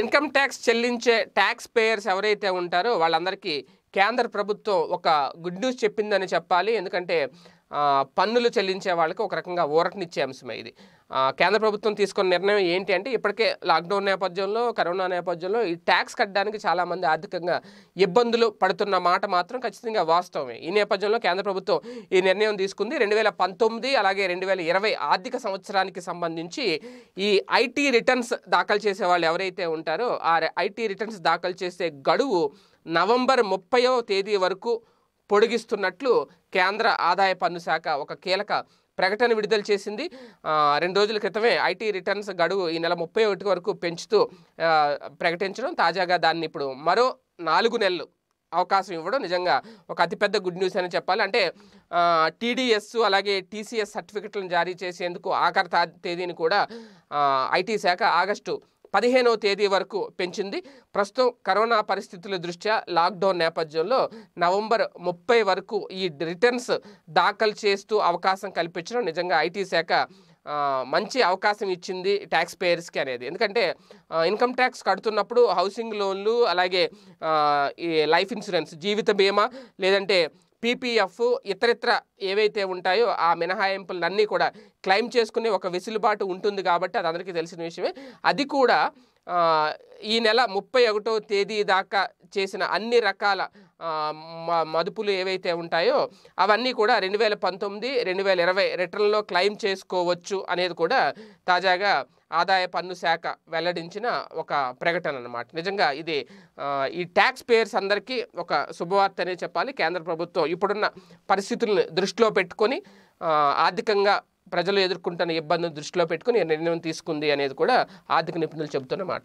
income tax చెల్లించే tax payers ఎవరైతే ఉంటారో వాళ్ళందరికీ కేంద్ర ప్రభుత్వం ఒక గుడ్ న్యూస్ చెప్పిందని చెప్పాలి ఎందుకంటే పన్నులు చెల్లించే వాళ్ళకి ఒక రకంగా ఊరటనిచ్చే అంశమే ఇది కేంద్ర ప్రభుత్వం తీసుకున్న నిర్ణయం ఏంటి అంటే ఇప్పటికే లాక్డౌన్ నేపథ్యంలో కరోనా నేపథ్యంలో ఈ ట్యాక్స్ కట్టడానికి చాలామంది ఆర్థికంగా ఇబ్బందులు పడుతున్న మాట మాత్రం ఖచ్చితంగా వాస్తవమే ఈ నేపథ్యంలో కేంద్ర ప్రభుత్వం ఈ నిర్ణయం తీసుకుంది రెండు వేల పంతొమ్మిది అలాగే రెండు వేల ఇరవై ఆర్థిక సంవత్సరానికి సంబంధించి ఈ ఐటీ రిటర్న్స్ దాఖలు చేసే వాళ్ళు ఎవరైతే ఉంటారో ఆ ఐటీ రిటర్న్స్ దాఖలు చేసే గడువు నవంబర్ ముప్పయో తేదీ వరకు పొడిగిస్తున్నట్లు కేంద్ర ఆదాయ పన్ను శాఖ ఒక కీలక ప్రకటన విడుదల చేసింది రెండు రోజుల క్రితమే ఐటీ రిటర్న్స్ గడువు ఈ నెల ముప్పై ఒకటి వరకు పెంచుతూ ప్రకటించడం తాజాగా దాన్ని ఇప్పుడు మరో నాలుగు నెలలు అవకాశం ఇవ్వడం నిజంగా ఒక అతిపెద్ద గుడ్ న్యూస్ అని చెప్పాలి అంటే టీడీఎస్ అలాగే టీసీఎస్ సర్టిఫికెట్లను జారీ చేసేందుకు ఆఖరి తేదీని కూడా ఐటీ శాఖ ఆగస్టు పదిహేనవ తేదీ వరకు పెంచింది ప్రస్తుతం కరోనా పరిస్థితుల దృష్ట్యా లాక్డౌన్ నేపథ్యంలో నవంబర్ ముప్పై వరకు ఈ రిటర్న్స్ దాఖలు చేస్తూ అవకాశం కల్పించడం నిజంగా ఐటీ శాఖ మంచి అవకాశం ఇచ్చింది ట్యాక్స్ పేయర్స్కి అనేది ఎందుకంటే ఇన్కమ్ ట్యాక్స్ కడుతున్నప్పుడు హౌసింగ్ లోన్లు అలాగే ఈ లైఫ్ ఇన్సూరెన్స్ జీవిత బీమా లేదంటే పీపీఎఫ్ ఇతరితర ఏవైతే ఉంటాయో ఆ మినహాయింపులన్నీ కూడా క్లెయిమ్ చేసుకునే ఒక వెసులుబాటు ఉంటుంది కాబట్టి అది అందరికీ తెలిసిన విషయమే అది కూడా ఈ నెల ముప్పై ఒకటో తేదీ దాకా చేసిన అన్ని రకాల మదుపులు ఏవైతే ఉంటాయో అవన్నీ కూడా రెండు వేల పంతొమ్మిది రెండు వేల ఇరవై రిటర్న్లో క్లెయిమ్ చేసుకోవచ్చు అనేది కూడా తాజాగా ఆదాయ పన్ను శాఖ వెల్లడించిన ఒక ప్రకటన అనమాట నిజంగా ఇది ఈ ట్యాక్స్ పేయర్స్ అందరికీ ఒక శుభవార్త అనే చెప్పాలి కేంద్ర ప్రభుత్వం ఇప్పుడున్న పరిస్థితులను దృష్టిలో పెట్టుకొని ఆర్థికంగా ప్రజలు ఎదుర్కొంటున్న ఇబ్బందులు దృష్టిలో పెట్టుకుని నిర్ణయం తీసుకుంది అనేది కూడా ఆర్థిక నిపుణులు చెబుతున్నమాట